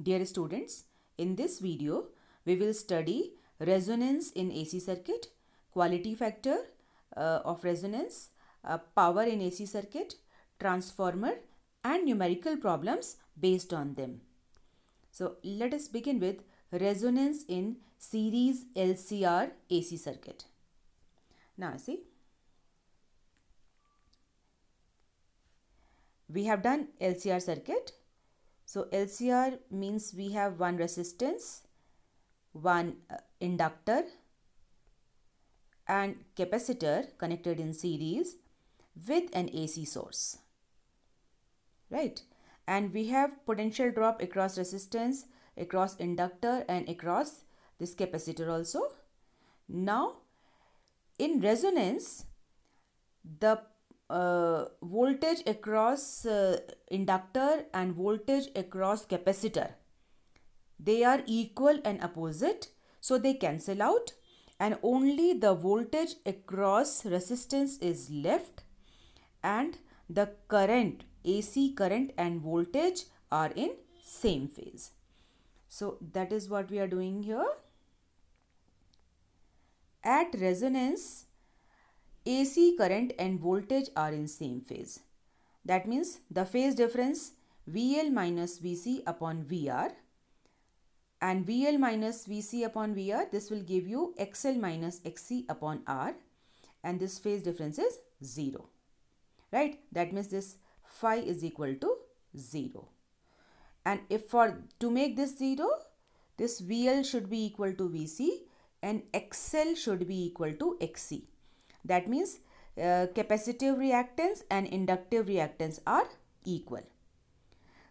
Dear students, in this video, we will study resonance in AC circuit, quality factor uh, of resonance, uh, power in AC circuit, transformer and numerical problems based on them. So let us begin with resonance in series LCR AC circuit. Now see, we have done LCR circuit so LCR means we have one resistance, one uh, inductor and capacitor connected in series with an AC source. Right? And we have potential drop across resistance, across inductor and across this capacitor also. Now, in resonance, the uh, voltage across uh, inductor and voltage across capacitor. They are equal and opposite so they cancel out and only the voltage across resistance is left and the current AC current and voltage are in same phase. So that is what we are doing here. At resonance AC current and voltage are in same phase. That means the phase difference VL minus VC upon VR and VL minus VC upon VR this will give you XL minus XC upon R and this phase difference is 0 right that means this phi is equal to 0 and if for to make this 0 this VL should be equal to VC and XL should be equal to XC that means uh, capacitive reactance and inductive reactance are equal.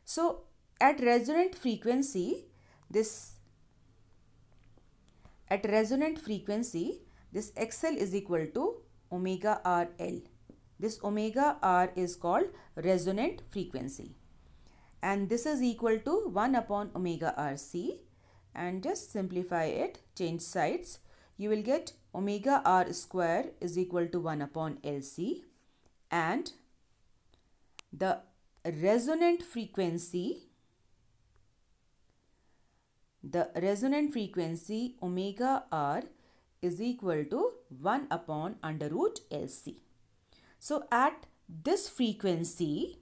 So at resonant frequency, this at resonant frequency, this XL is equal to omega RL. This omega R is called resonant frequency. And this is equal to 1 upon omega RC. And just simplify it, change sides. You will get omega r square is equal to 1 upon LC and the resonant frequency the resonant frequency omega r is equal to 1 upon under root LC. So at this frequency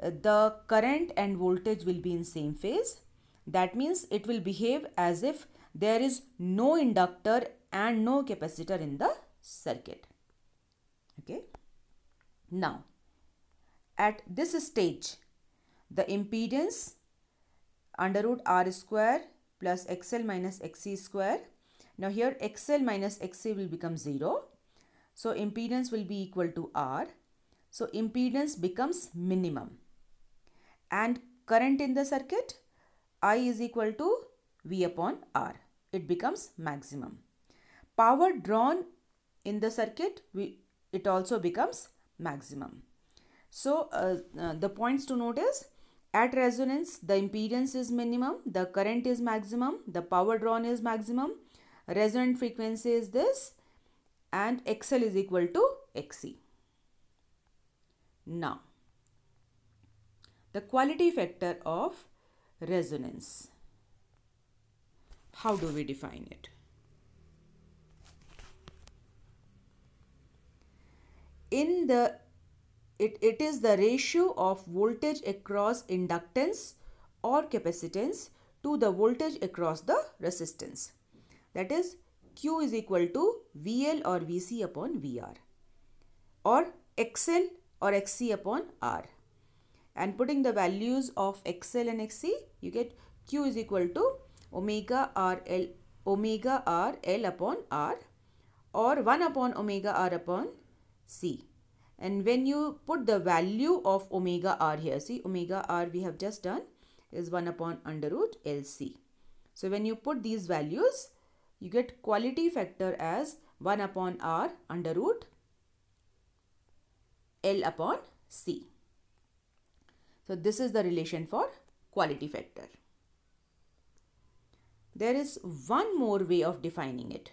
the current and voltage will be in same phase that means it will behave as if there is no inductor and no capacitor in the circuit. Okay. Now, at this stage, the impedance under root r square plus xl minus xc square. Now here xl minus xc will become 0. So impedance will be equal to r. So impedance becomes minimum. And current in the circuit I is equal to V upon R it becomes maximum. Power drawn in the circuit, we, it also becomes maximum. So uh, uh, the points to note is at resonance the impedance is minimum, the current is maximum, the power drawn is maximum, resonant frequency is this and XL is equal to XC. Now, the quality factor of resonance how do we define it? In the it, it is the ratio of voltage across inductance or capacitance to the voltage across the resistance. That is Q is equal to VL or VC upon VR or XL or XC upon R. And putting the values of XL and XC, you get Q is equal to omega r l omega r l upon r or 1 upon omega r upon c. And when you put the value of omega r here, see omega r we have just done is 1 upon under root LC. So when you put these values, you get quality factor as 1 upon r under root L upon C. So this is the relation for quality factor. There is one more way of defining it.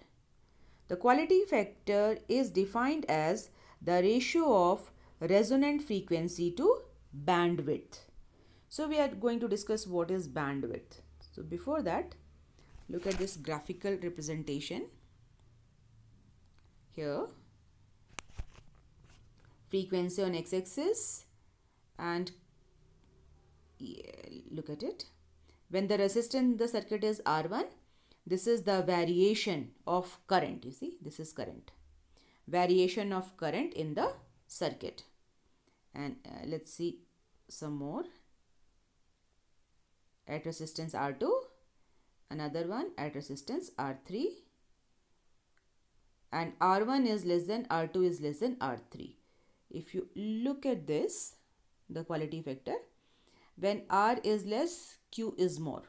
The quality factor is defined as the ratio of resonant frequency to bandwidth. So we are going to discuss what is bandwidth. So before that, look at this graphical representation. Here, frequency on x-axis and look at it when the resistance in the circuit is R1, this is the variation of current. You see, this is current. Variation of current in the circuit. And uh, let's see some more. At resistance R2, another one at resistance R3 and R1 is less than R2 is less than R3. If you look at this, the quality factor, when R is less, Q is more.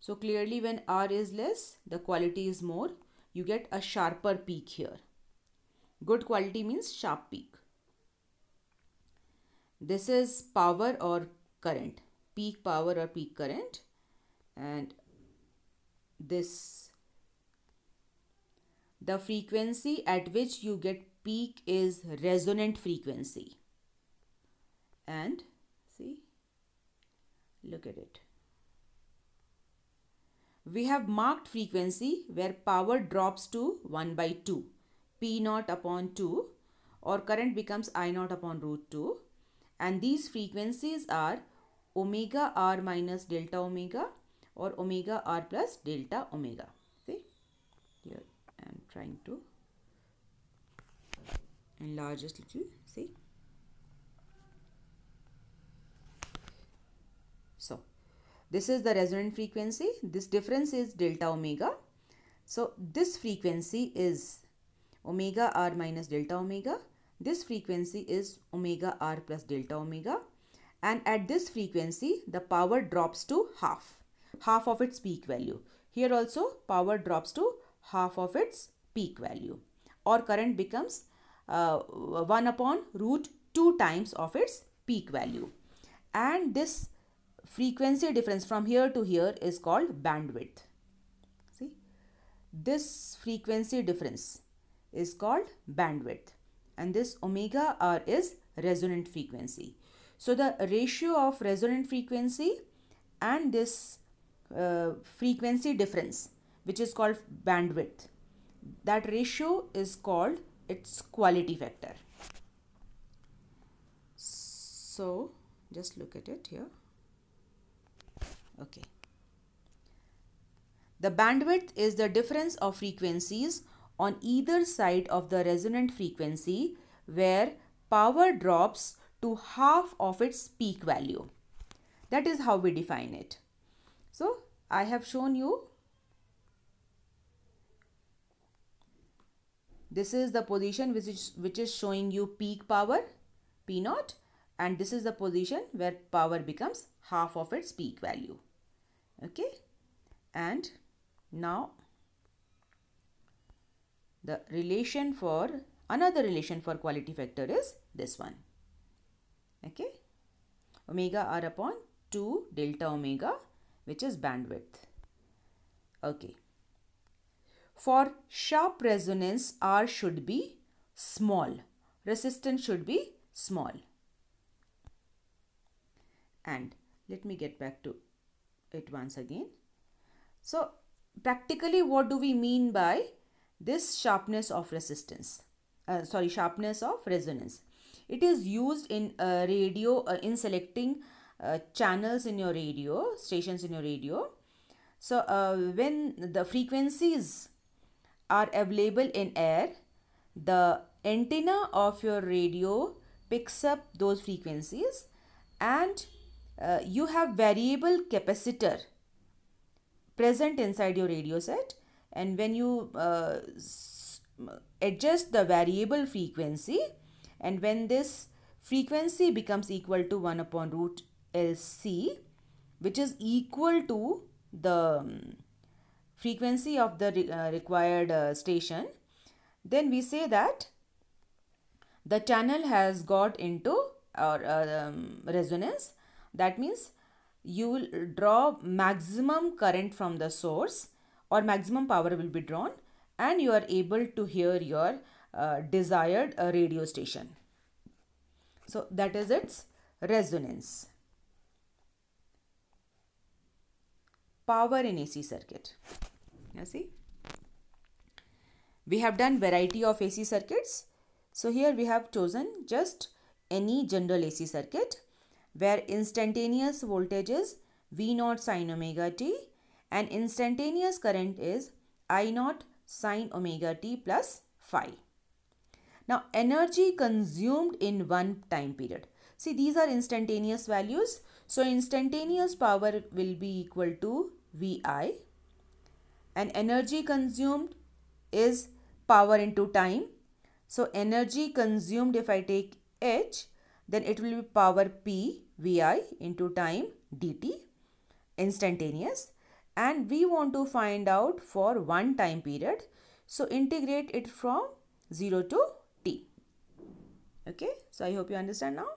So clearly when R is less, the quality is more. You get a sharper peak here. Good quality means sharp peak. This is power or current, peak power or peak current. And this, the frequency at which you get peak is resonant frequency. And see, Look at it. We have marked frequency where power drops to 1 by 2, P naught upon 2 or current becomes I naught upon root 2 and these frequencies are omega r minus delta omega or omega r plus delta omega. See here I am trying to enlarge this little see. This is the resonant frequency. This difference is delta omega. So this frequency is omega r minus delta omega. This frequency is omega r plus delta omega. And at this frequency, the power drops to half, half of its peak value. Here also power drops to half of its peak value or current becomes uh, 1 upon root 2 times of its peak value. And this frequency difference from here to here is called bandwidth. See, this frequency difference is called bandwidth and this omega r is resonant frequency. So the ratio of resonant frequency and this uh, frequency difference which is called bandwidth that ratio is called its quality factor. So just look at it here. Okay. The bandwidth is the difference of frequencies on either side of the resonant frequency where power drops to half of its peak value. That is how we define it. So, I have shown you this is the position which is, which is showing you peak power P naught and this is the position where power becomes half of its peak value okay and now the relation for another relation for quality factor is this one okay omega r upon 2 delta omega which is bandwidth okay for sharp resonance r should be small resistance should be small and let me get back to it once again. So practically what do we mean by this sharpness of resistance? Uh, sorry, sharpness of resonance. It is used in uh, radio uh, in selecting uh, channels in your radio, stations in your radio. So uh, when the frequencies are available in air, the antenna of your radio picks up those frequencies and uh, you have variable capacitor present inside your radio set and when you uh, adjust the variable frequency and when this frequency becomes equal to 1 upon root LC which is equal to the um, frequency of the re uh, required uh, station then we say that the channel has got into or uh, um, resonance that means you will draw maximum current from the source or maximum power will be drawn and you are able to hear your uh, desired uh, radio station. So that is its resonance. Power in AC circuit. You see? We have done variety of AC circuits. So here we have chosen just any general AC circuit where instantaneous voltage is V naught sine omega t and instantaneous current is I naught sine omega t plus phi. Now energy consumed in one time period. See these are instantaneous values. So instantaneous power will be equal to Vi and energy consumed is power into time. So energy consumed if I take H then it will be power p vi into time dt instantaneous and we want to find out for one time period. So integrate it from 0 to t. Okay, so I hope you understand now.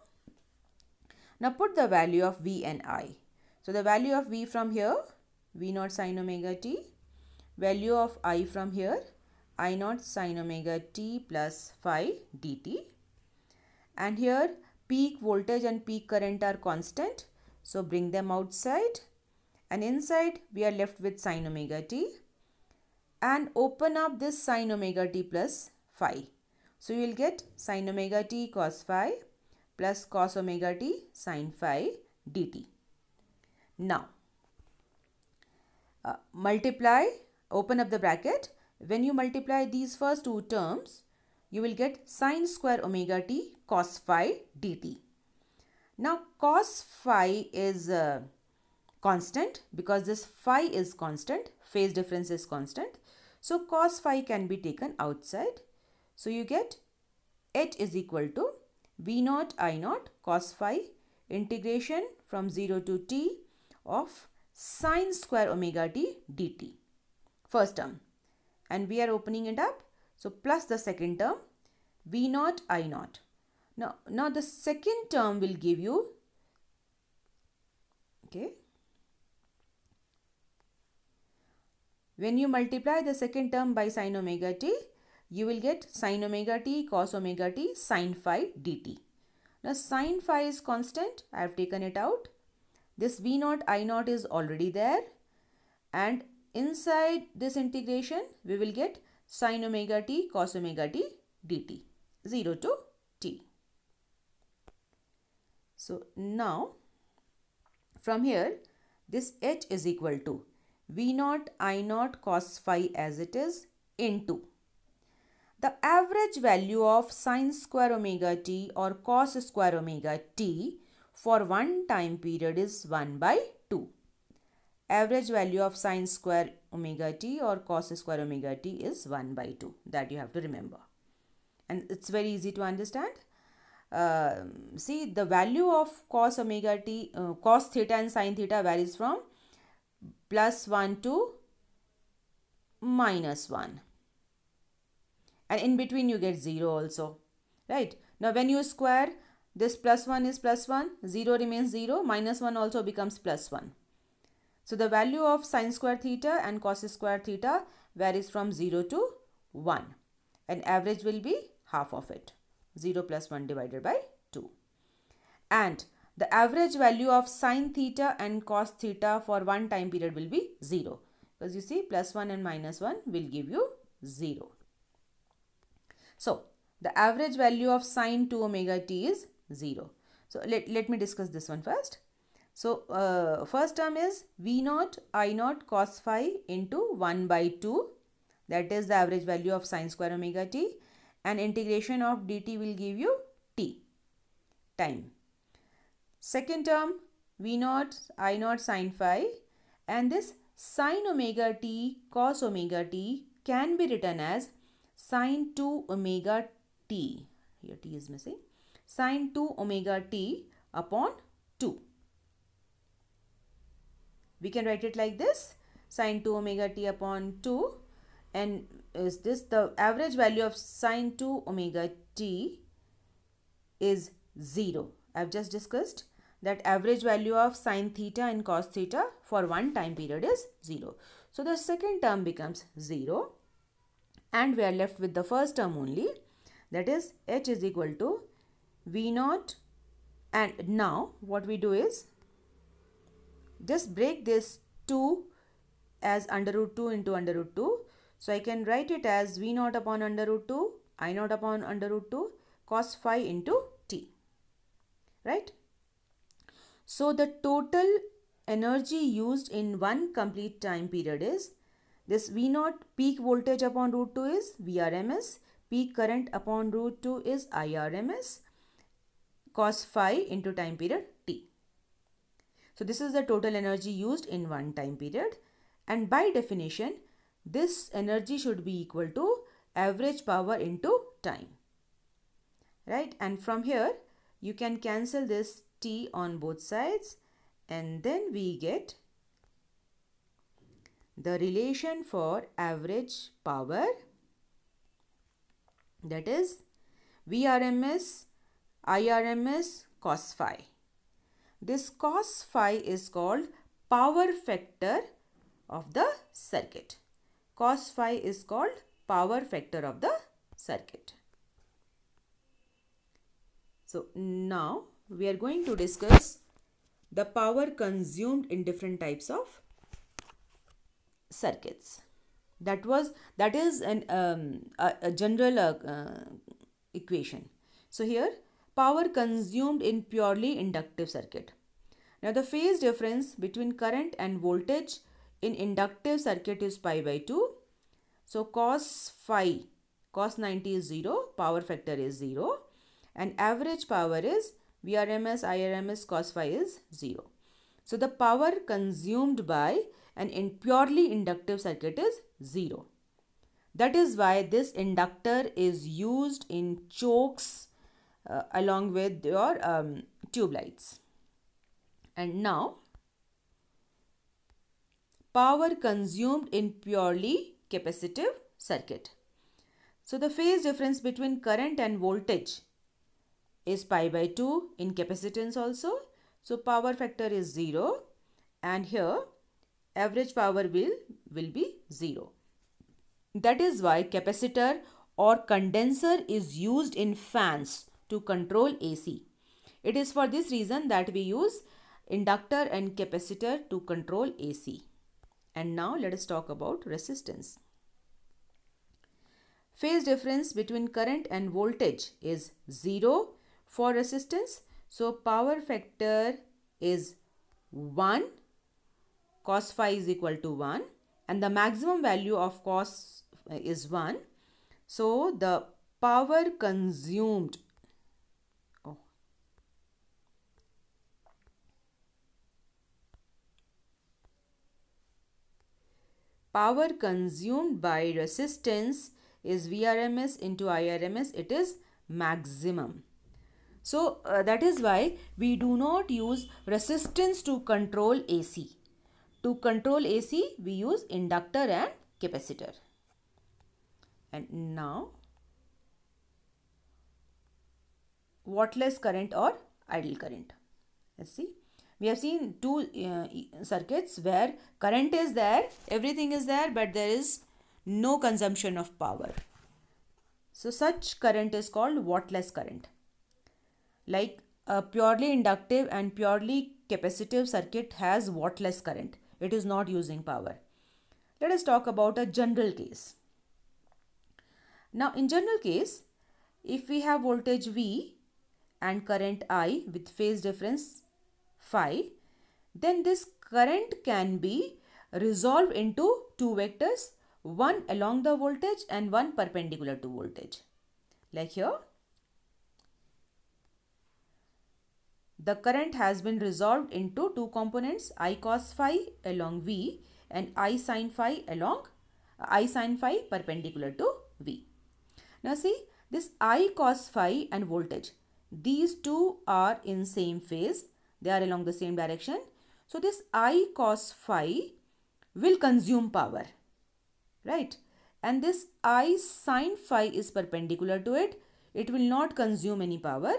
Now put the value of v and i. So the value of v from here, v naught sine omega t. Value of i from here, i naught sine omega t plus phi dt. And here peak voltage and peak current are constant. So bring them outside and inside we are left with sine omega t and open up this sine omega t plus phi. So you will get sine omega t cos phi plus cos omega t sine phi dt. Now, uh, multiply, open up the bracket. When you multiply these first two terms, you will get sine square omega t cos phi dt. Now cos phi is uh, constant because this phi is constant, phase difference is constant. So cos phi can be taken outside. So you get h is equal to v naught i naught cos phi integration from 0 to t of sine square omega t dt. First term. And we are opening it up. So plus the second term v naught i naught now, now the second term will give you, okay, when you multiply the second term by sine omega t, you will get sine omega t cos omega t sine phi dt. Now sine phi is constant. I have taken it out. This v naught i naught is already there. And inside this integration, we will get sine omega t cos omega t dt. 0 to so now from here this H is equal to V naught I naught cos phi as it is into the average value of sine square omega t or cos square omega t for one time period is 1 by 2. Average value of sine square omega t or cos square omega t is 1 by 2 that you have to remember. And it's very easy to understand see the value of cos omega t uh, cos theta and sin theta varies from plus 1 to minus 1 and in between you get 0 also right now when you square this plus 1 is plus 1 0 remains 0 minus 1 also becomes plus 1 so the value of sine square theta and cos square theta varies from 0 to 1 and average will be half of it 0 plus 1 divided by 2. And the average value of sine theta and cos theta for one time period will be 0. Because you see plus 1 and minus 1 will give you 0. So, the average value of sine 2 omega t is 0. So, let, let me discuss this one first. So, uh, first term is V naught I naught cos phi into 1 by 2 that is the average value of sine square omega t and integration of dt will give you t time. Second term v naught i naught sine phi and this sine omega t cos omega t can be written as sine 2 omega t here t is missing sine 2 omega t upon 2 we can write it like this sine 2 omega t upon 2 and is this the average value of sine 2 omega t is 0 i've just discussed that average value of sine theta and cos theta for one time period is 0 so the second term becomes 0 and we are left with the first term only that is h is equal to v naught and now what we do is just break this 2 as under root 2 into under root 2 so I can write it as V naught upon under root 2, I naught upon under root 2 cos phi into t. Right? So the total energy used in one complete time period is this V naught peak voltage upon root 2 is VRMS, peak current upon root 2 is IRMS cos phi into time period t. So this is the total energy used in one time period and by definition this energy should be equal to average power into time. Right? And from here, you can cancel this t on both sides and then we get the relation for average power that is VRMS, IRMS, cos phi. This cos phi is called power factor of the circuit cos phi is called power factor of the circuit. So now we are going to discuss the power consumed in different types of circuits. That was that is an um, a, a, general uh, uh, equation. So here power consumed in purely inductive circuit. Now the phase difference between current and voltage in inductive circuit is pi by 2. So cos phi, cos 90 is 0, power factor is 0 and average power is VRMS, IRMS, cos phi is 0. So the power consumed by an in purely inductive circuit is 0. That is why this inductor is used in chokes uh, along with your um, tube lights. And now power consumed in purely capacitive circuit. So the phase difference between current and voltage is pi by 2 in capacitance also. So power factor is 0 and here average power will, will be 0. That is why capacitor or condenser is used in fans to control AC. It is for this reason that we use inductor and capacitor to control AC. And now let us talk about resistance. Phase difference between current and voltage is 0 for resistance. So power factor is 1 cos phi is equal to 1 and the maximum value of cos is 1. So the power consumed power consumed by resistance is VRMS into IRMS, it is maximum. So uh, that is why we do not use resistance to control AC. To control AC, we use inductor and capacitor. And now, wattless current or idle current. Let's see we have seen two uh, circuits where current is there, everything is there, but there is no consumption of power. So such current is called wattless current. Like a purely inductive and purely capacitive circuit has wattless current. It is not using power. Let us talk about a general case. Now in general case, if we have voltage V and current I with phase difference phi, then this current can be resolved into two vectors, one along the voltage and one perpendicular to voltage. Like here, the current has been resolved into two components I cos phi along V and I sin phi along uh, I sin phi perpendicular to V. Now see this I cos phi and voltage. These two are in same phase they are along the same direction. So this I cos phi will consume power, right? And this I sine phi is perpendicular to it. It will not consume any power.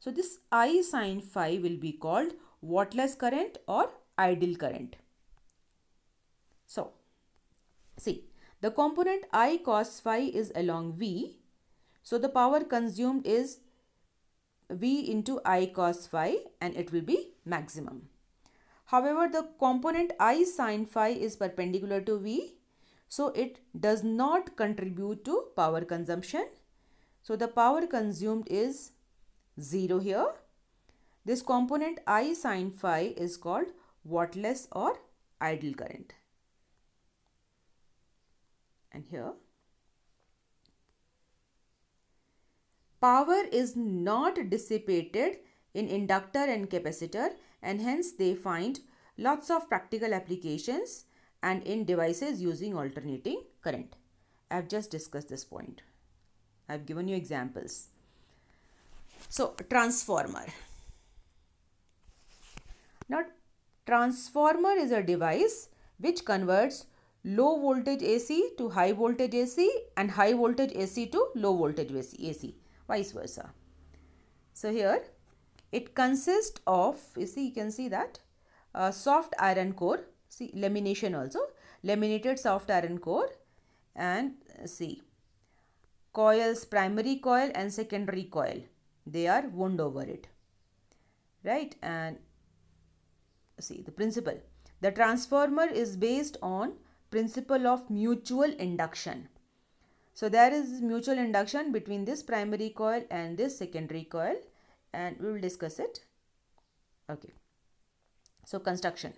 So this I sine phi will be called wattless current or ideal current. So, see, the component I cos phi is along V. So the power consumed is V into I cos phi and it will be maximum. However, the component I sine phi is perpendicular to V. So it does not contribute to power consumption. So the power consumed is 0 here. This component I sine phi is called wattless or idle current. And here Power is not dissipated in inductor and capacitor and hence they find lots of practical applications and in devices using alternating current. I have just discussed this point. I have given you examples. So, transformer. Now, transformer is a device which converts low voltage AC to high voltage AC and high voltage AC to low voltage AC vice versa. So here it consists of, you see, you can see that uh, soft iron core, see lamination also, laminated soft iron core and uh, see coils, primary coil and secondary coil. They are wound over it, right? And see the principle. The transformer is based on principle of mutual induction. So there is mutual induction between this primary coil and this secondary coil and we will discuss it. Okay. So construction.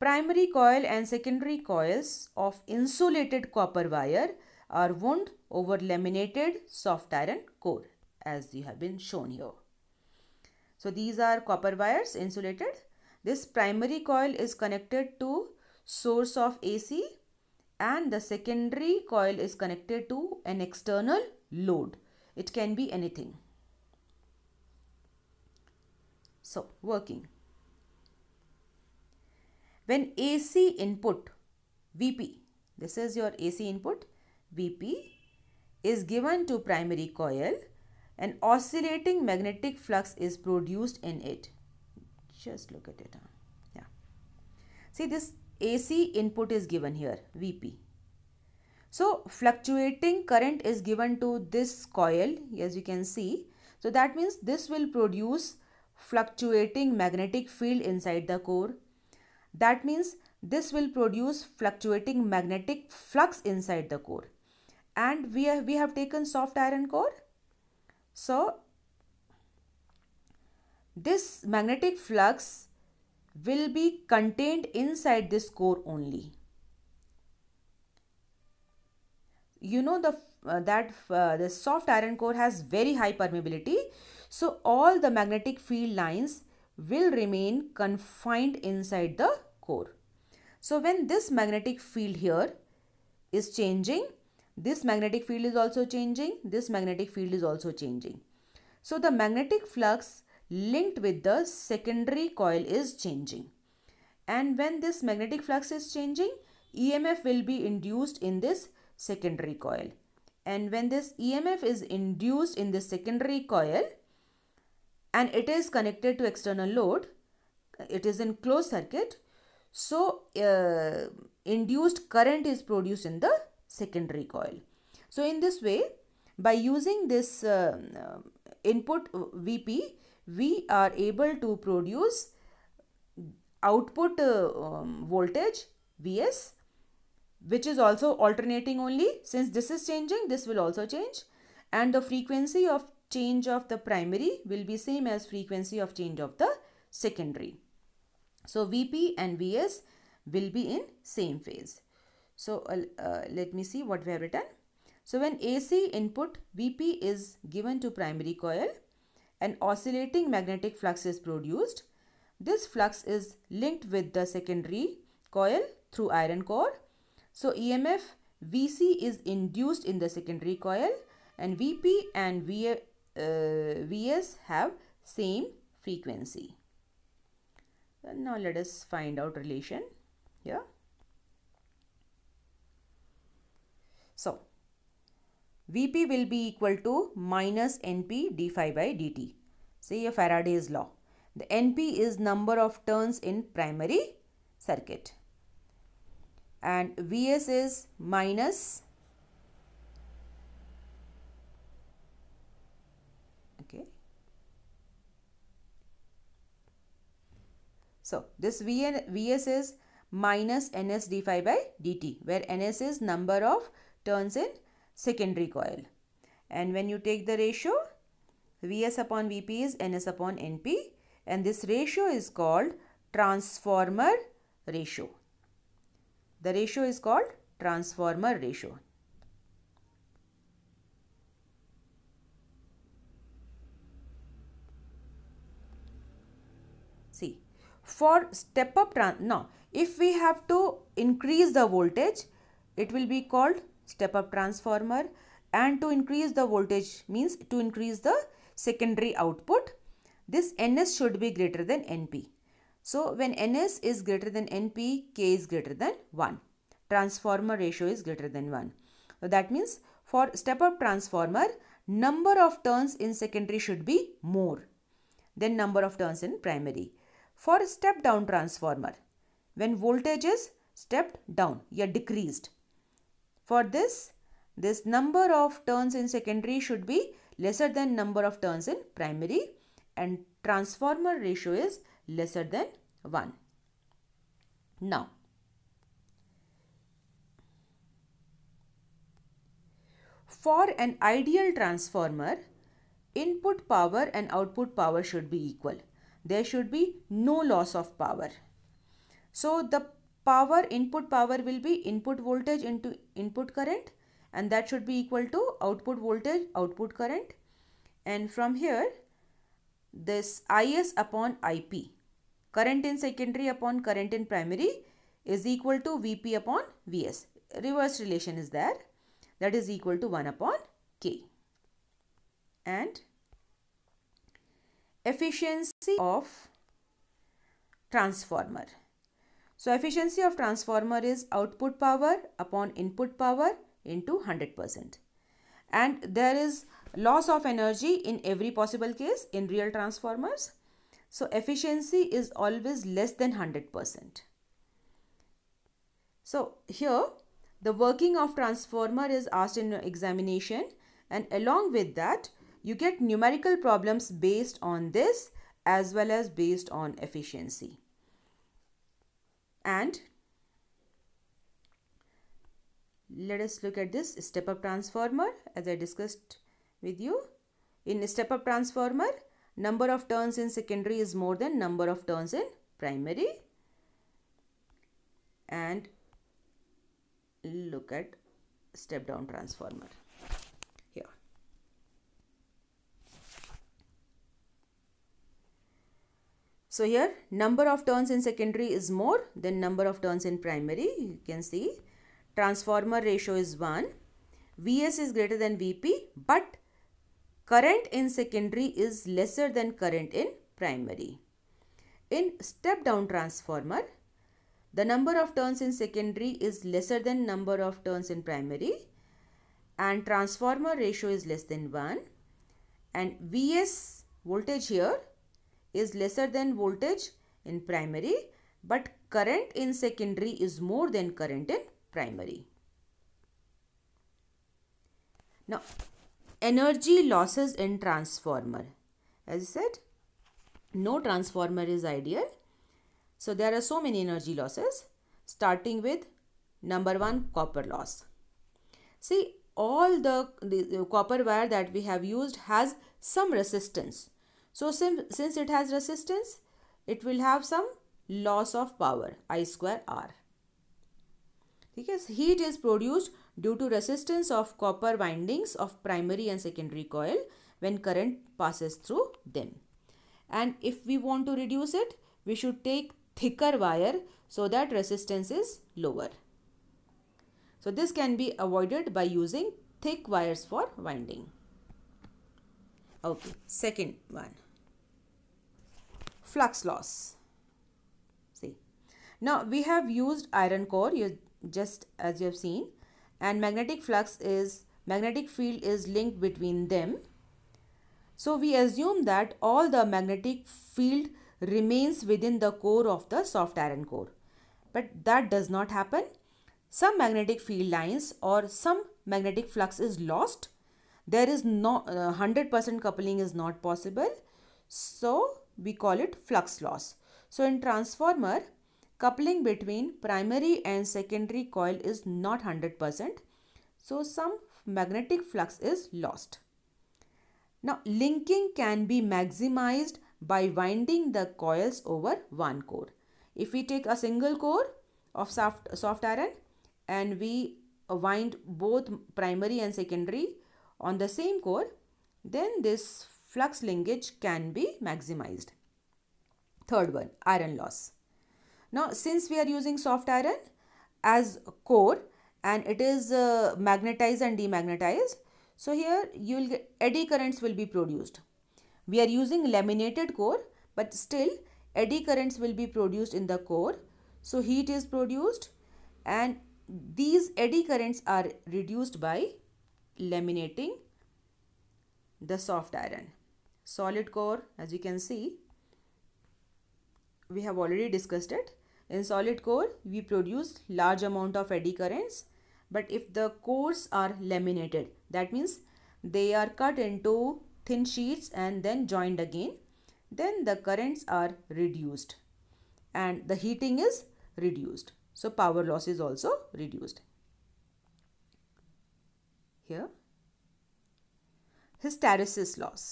Primary coil and secondary coils of insulated copper wire are wound over laminated soft iron core as you have been shown here. So these are copper wires insulated. This primary coil is connected to source of AC and the secondary coil is connected to an external load. It can be anything. So, working. When AC input VP, this is your AC input, VP is given to primary coil, an oscillating magnetic flux is produced in it. Just look at it. Huh? Yeah. See this AC input is given here, VP. So fluctuating current is given to this coil as you can see. So that means this will produce fluctuating magnetic field inside the core. That means this will produce fluctuating magnetic flux inside the core. And we have, we have taken soft iron core. So this magnetic flux will be contained inside this core only. You know the uh, that uh, the soft iron core has very high permeability. So all the magnetic field lines will remain confined inside the core. So when this magnetic field here is changing, this magnetic field is also changing, this magnetic field is also changing. So the magnetic flux linked with the secondary coil is changing. And when this magnetic flux is changing, EMF will be induced in this secondary coil. And when this EMF is induced in the secondary coil and it is connected to external load, it is in closed circuit. So, uh, induced current is produced in the secondary coil. So, in this way, by using this um, uh, input VP, we are able to produce output um, voltage Vs which is also alternating only since this is changing this will also change and the frequency of change of the primary will be same as frequency of change of the secondary. So Vp and Vs will be in same phase. So uh, uh let me see what we have written. So when AC input Vp is given to primary coil an oscillating magnetic flux is produced. This flux is linked with the secondary coil through iron core. So EMF VC is induced in the secondary coil and VP and v, uh, VS have same frequency. Now let us find out relation here. Vp will be equal to minus Np dphi by dt. See a Faraday's law. The Np is number of turns in primary circuit. And Vs is minus okay. So this Vn, Vs is minus Ns dphi by dt where Ns is number of turns in secondary coil. And when you take the ratio, Vs upon Vp is Ns upon Np and this ratio is called transformer ratio. The ratio is called transformer ratio. See, for step up, now if we have to increase the voltage, it will be called step up transformer and to increase the voltage means to increase the secondary output this ns should be greater than np so when ns is greater than np k is greater than 1 transformer ratio is greater than 1 so that means for step up transformer number of turns in secondary should be more than number of turns in primary for step down transformer when voltage is stepped down yeah, decreased for this, this number of turns in secondary should be lesser than number of turns in primary and transformer ratio is lesser than 1. Now, for an ideal transformer, input power and output power should be equal. There should be no loss of power. So, the power input power will be input voltage into input current and that should be equal to output voltage output current and from here this is upon ip current in secondary upon current in primary is equal to vp upon vs reverse relation is there that is equal to 1 upon k and efficiency of transformer so efficiency of transformer is output power upon input power into 100%. And there is loss of energy in every possible case in real transformers. So efficiency is always less than 100%. So here the working of transformer is asked in examination and along with that you get numerical problems based on this as well as based on efficiency and let us look at this step up transformer as I discussed with you. In step up transformer, number of turns in secondary is more than number of turns in primary. And look at step down transformer. So here number of turns in secondary is more than number of turns in primary. You can see transformer ratio is 1. Vs is greater than Vp but current in secondary is lesser than current in primary. In step down transformer, the number of turns in secondary is lesser than number of turns in primary and transformer ratio is less than 1 and Vs voltage here is lesser than voltage in primary but current in secondary is more than current in primary. Now, energy losses in transformer. As I said, no transformer is ideal. So, there are so many energy losses starting with number one copper loss. See, all the, the, the copper wire that we have used has some resistance so since it has resistance, it will have some loss of power I square R. Because heat is produced due to resistance of copper windings of primary and secondary coil when current passes through them. And if we want to reduce it, we should take thicker wire so that resistance is lower. So this can be avoided by using thick wires for winding. Okay, second one flux loss. See. Now, we have used iron core you, just as you have seen and magnetic flux is magnetic field is linked between them. So, we assume that all the magnetic field remains within the core of the soft iron core. But that does not happen. Some magnetic field lines or some magnetic flux is lost. There is no 100% uh, coupling is not possible. So, we call it flux loss. So in transformer, coupling between primary and secondary coil is not 100%. So some magnetic flux is lost. Now linking can be maximized by winding the coils over one core. If we take a single core of soft, soft iron and we wind both primary and secondary on the same core, then this flux linkage can be maximized. Third one, iron loss. Now, since we are using soft iron as core and it is uh, magnetized and demagnetized, so here you will get eddy currents will be produced. We are using laminated core, but still eddy currents will be produced in the core. So heat is produced and these eddy currents are reduced by laminating the soft iron solid core as you can see we have already discussed it in solid core we produce large amount of eddy currents but if the cores are laminated that means they are cut into thin sheets and then joined again then the currents are reduced and the heating is reduced so power loss is also reduced here hysteresis loss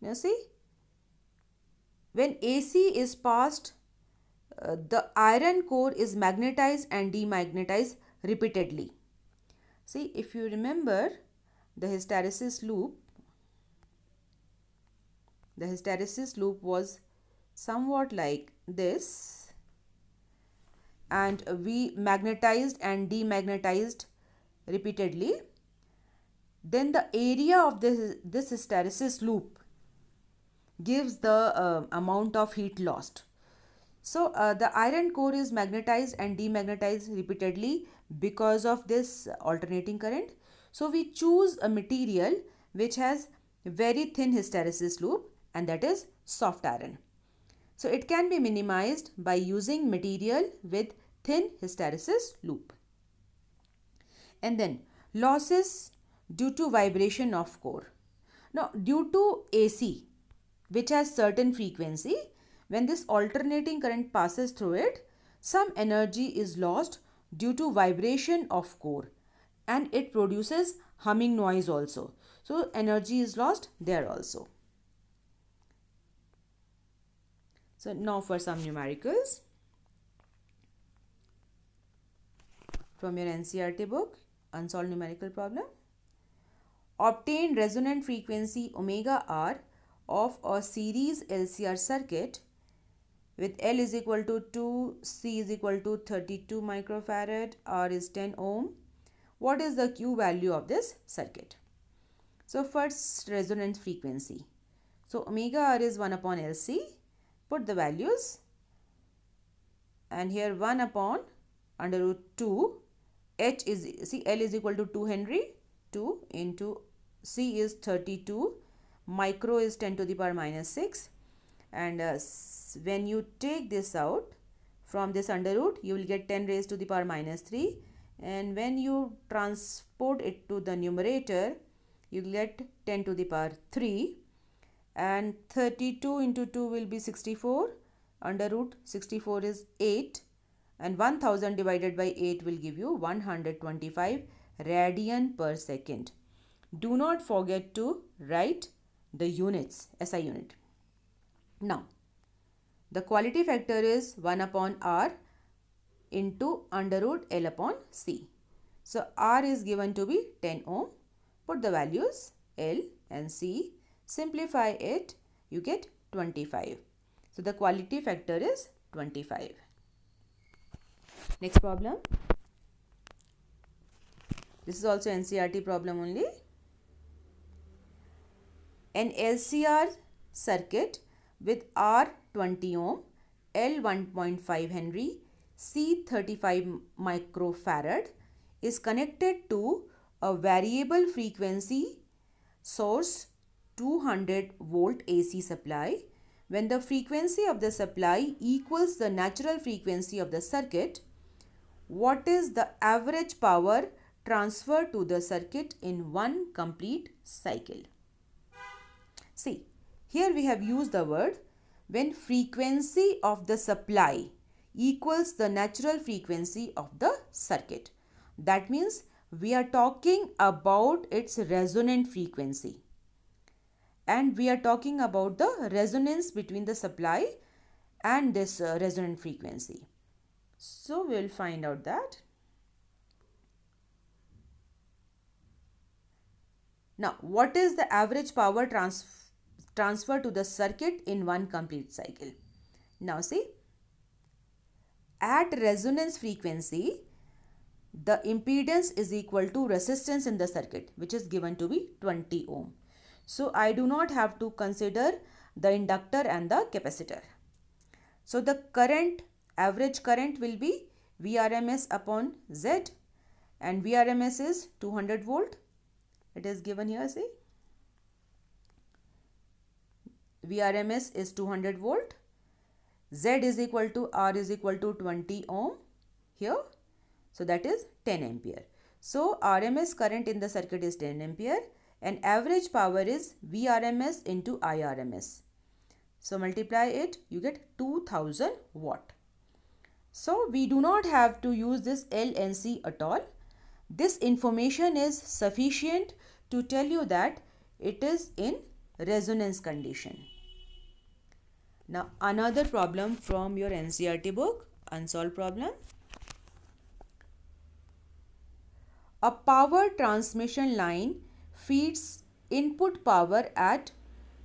now see, when AC is passed, uh, the iron core is magnetized and demagnetized repeatedly. See, if you remember the hysteresis loop, the hysteresis loop was somewhat like this and we magnetized and demagnetized repeatedly then the area of this, this hysteresis loop gives the uh, amount of heat lost. So uh, the iron core is magnetized and demagnetized repeatedly because of this alternating current. So we choose a material which has very thin hysteresis loop and that is soft iron. So it can be minimized by using material with thin hysteresis loop. And then losses due to vibration of core. Now due to AC which has certain frequency. When this alternating current passes through it, some energy is lost due to vibration of core and it produces humming noise also. So energy is lost there also. So now for some numericals from your NCRT book, Unsolved Numerical Problem. Obtain resonant frequency omega r of a series LCR circuit with L is equal to 2, C is equal to 32 microfarad, R is 10 ohm. What is the Q value of this circuit? So first resonance frequency. So omega R is 1 upon LC. Put the values and here 1 upon under root 2 H is see L is equal to 2 Henry 2 into C is 32 micro is 10 to the power minus 6 and uh, when you take this out from this under root you will get 10 raised to the power minus 3 and when you transport it to the numerator you get 10 to the power 3 and 32 into 2 will be 64 under root 64 is 8 and 1000 divided by 8 will give you 125 radian per second. Do not forget to write the units, SI unit. Now, the quality factor is 1 upon R into under root L upon C. So, R is given to be 10 ohm. Put the values L and C. Simplify it. You get 25. So, the quality factor is 25. Next problem. This is also NCRT problem only an LCR circuit with R 20 ohm, L 1.5 Henry, C 35 microfarad is connected to a variable frequency source 200 volt AC supply. When the frequency of the supply equals the natural frequency of the circuit, what is the average power transferred to the circuit in one complete cycle? See, here we have used the word when frequency of the supply equals the natural frequency of the circuit. That means we are talking about its resonant frequency and we are talking about the resonance between the supply and this uh, resonant frequency. So we will find out that. Now what is the average power transfer transfer to the circuit in one complete cycle. Now see, at resonance frequency, the impedance is equal to resistance in the circuit which is given to be 20 ohm. So I do not have to consider the inductor and the capacitor. So the current, average current will be Vrms upon Z and Vrms is 200 volt. It is given here see Vrms is 200 volt. Z is equal to R is equal to 20 ohm here. So that is 10 ampere. So RMS current in the circuit is 10 ampere and average power is Vrms into Irms. So multiply it, you get 2000 watt. So we do not have to use this LNC at all. This information is sufficient to tell you that it is in resonance condition. Now another problem from your NCRT book, unsolved problem. A power transmission line feeds input power at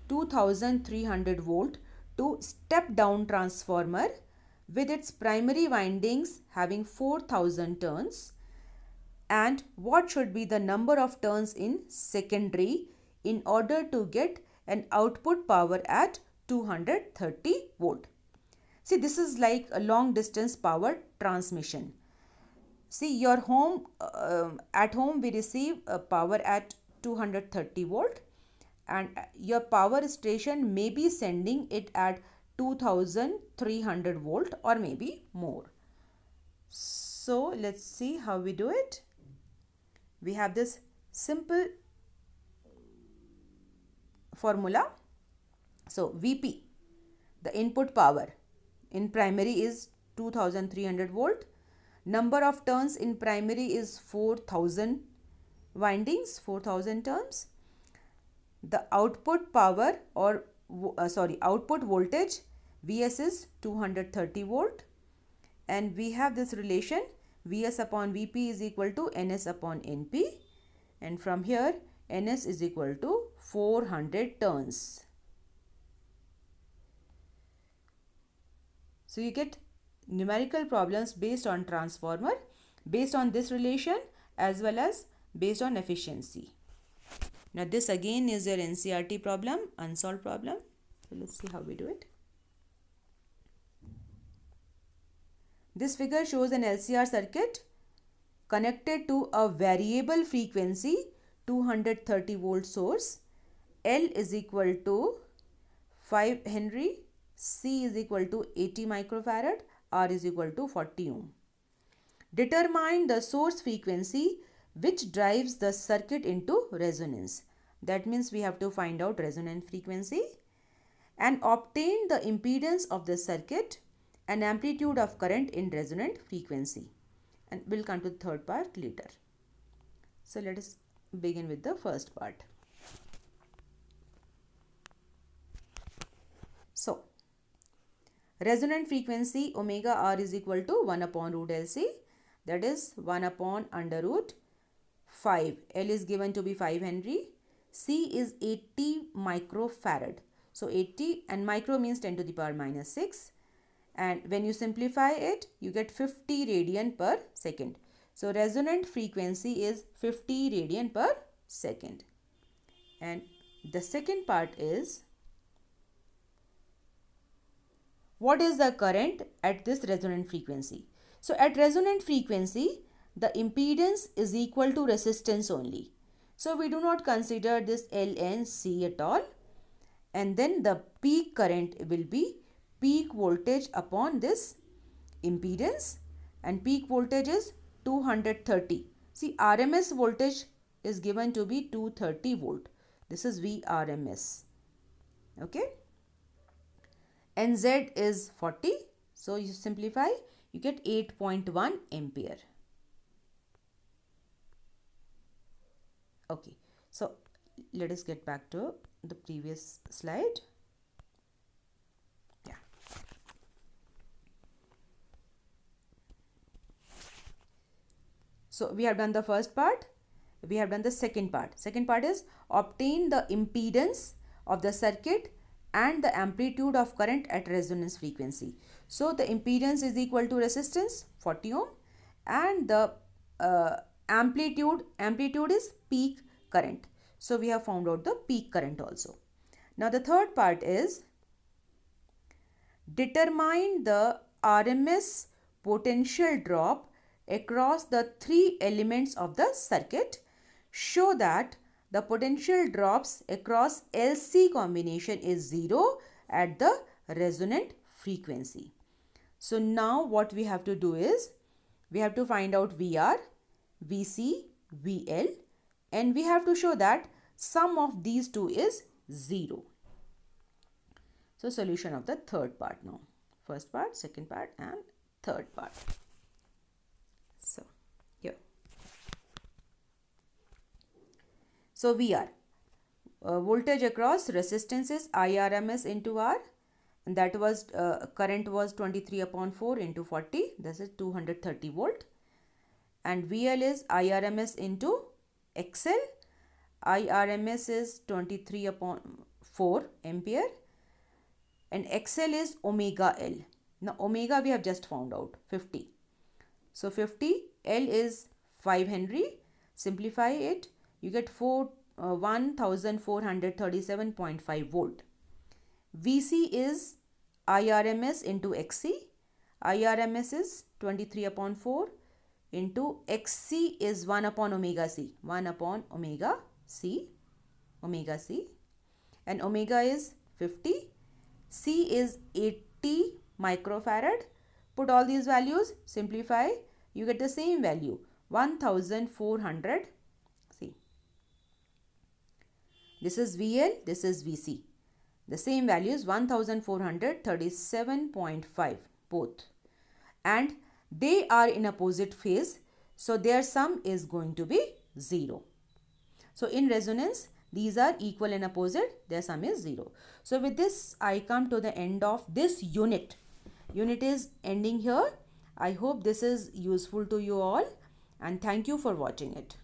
2300 volt to step down transformer with its primary windings having 4000 turns and what should be the number of turns in secondary in order to get an output power at 230 volt. See this is like a long distance power transmission. See your home, uh, at home we receive a power at 230 volt and your power station may be sending it at 2300 volt or maybe more. So let's see how we do it. We have this simple formula so Vp, the input power in primary is 2300 volt. Number of turns in primary is 4000 windings, 4000 turns. The output power or uh, sorry output voltage Vs is 230 volt and we have this relation Vs upon Vp is equal to Ns upon Np and from here Ns is equal to 400 turns. So you get numerical problems based on transformer, based on this relation as well as based on efficiency. Now this again is your NCRT problem, unsolved problem. So let's see how we do it. This figure shows an LCR circuit connected to a variable frequency 230 volt source. L is equal to 5 Henry C is equal to 80 microfarad, R is equal to 40 ohm. Determine the source frequency which drives the circuit into resonance. That means we have to find out resonant frequency and obtain the impedance of the circuit and amplitude of current in resonant frequency. And we'll come to the third part later. So let us begin with the first part. Resonant frequency omega r is equal to 1 upon root LC that is 1 upon under root 5. L is given to be 5 Henry. C is 80 microfarad. So 80 and micro means 10 to the power minus 6 and when you simplify it you get 50 radian per second. So resonant frequency is 50 radian per second and the second part is what is the current at this resonant frequency? So at resonant frequency, the impedance is equal to resistance only. So we do not consider this LNC at all. And then the peak current will be peak voltage upon this impedance and peak voltage is 230. See RMS voltage is given to be 230 volt. This is VRMS. Okay. NZ is 40. So you simplify, you get 8.1 ampere. Okay, so let us get back to the previous slide. Yeah. So we have done the first part, we have done the second part. Second part is obtain the impedance of the circuit and the amplitude of current at resonance frequency. So the impedance is equal to resistance 40 ohm and the uh, amplitude amplitude is peak current. So we have found out the peak current also. Now the third part is determine the RMS potential drop across the three elements of the circuit. Show that the potential drops across LC combination is 0 at the resonant frequency. So now what we have to do is we have to find out VR, VC, VL and we have to show that sum of these two is 0. So solution of the third part now. First part, second part and third part. So. So VR, uh, voltage across resistances IRMS into R and that was uh, current was 23 upon 4 into 40 this is 230 volt and VL is IRMS into XL IRMS is 23 upon 4 ampere and XL is omega L. Now omega we have just found out 50. So 50 L is 5 Henry. Simplify it you get 4 uh, 1437.5 volt vc is irms into xc irms is 23 upon 4 into xc is 1 upon omega c 1 upon omega c omega c and omega is 50 c is 80 microfarad put all these values simplify you get the same value 1400 this is VL, this is VC. The same value is 1437.5 both. And they are in opposite phase. So their sum is going to be 0. So in resonance, these are equal and opposite. Their sum is 0. So with this, I come to the end of this unit. Unit is ending here. I hope this is useful to you all and thank you for watching it.